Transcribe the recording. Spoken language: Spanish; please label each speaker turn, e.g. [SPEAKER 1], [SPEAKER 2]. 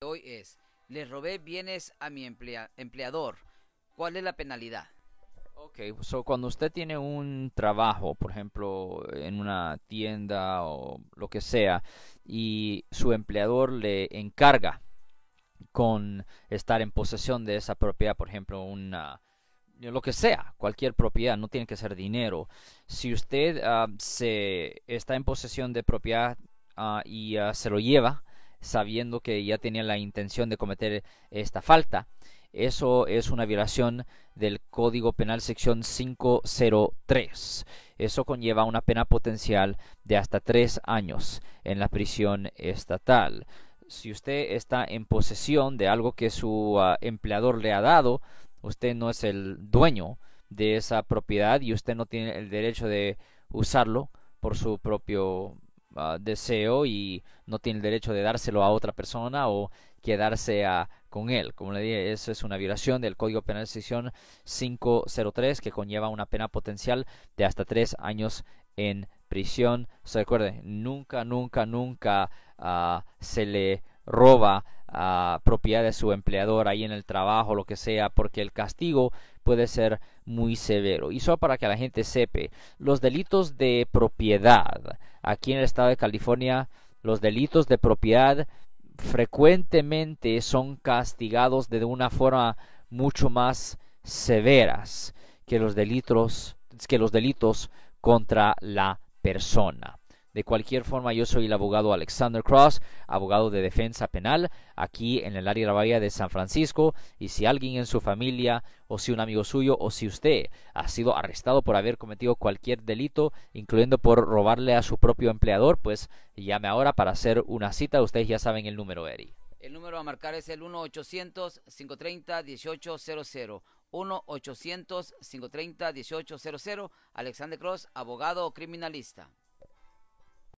[SPEAKER 1] Hoy es, le robé bienes a mi empleador. ¿Cuál es la penalidad? Ok,
[SPEAKER 2] cuando usted tiene un trabajo, por ejemplo, en una tienda o lo que sea, y su empleador le encarga con estar en posesión de esa propiedad, por ejemplo, una, lo que sea, cualquier propiedad, no tiene que ser dinero. Si usted ah, se está en posesión de propiedad ah, y ah, se lo lleva, sabiendo que ya tenía la intención de cometer esta falta. Eso es una violación del Código Penal sección 503. Eso conlleva una pena potencial de hasta tres años en la prisión estatal. Si usted está en posesión de algo que su ah, empleador le ha dado, usted no es el dueño de esa propiedad y usted no tiene el derecho de usarlo por su propio Ah, deseo y no tiene el derecho de dárselo a otra persona o quedarse con él. Como le dije, eso es una violación del Código Penal de Sección 503 que conlleva una pena potencial de hasta tres años en prisión. se recuerde, nunca, nunca, nunca ah, se le roba propiedad de su empleador ahí en el trabajo, lo que sea, porque el castigo puede ser muy severo. Y solo para que la gente sepe, los delitos de propiedad aquí en el estado de California, los delitos de propiedad frecuentemente son castigados de una forma mucho más severas que los delitos que los delitos contra la persona. De cualquier forma, yo soy el abogado Alexander Cross, abogado de defensa penal aquí en el área de la Bahía de San Francisco. Y si alguien en su familia, o si un amigo suyo, o si usted ha sido arrestado por haber cometido cualquier delito, incluyendo por robarle a su propio empleador, pues llame ahora para hacer una cita. Ustedes ya saben el número, Eri.
[SPEAKER 1] El número a marcar es el 1-800-530-1800. 1-800-530-1800. Alexander Cross, abogado criminalista.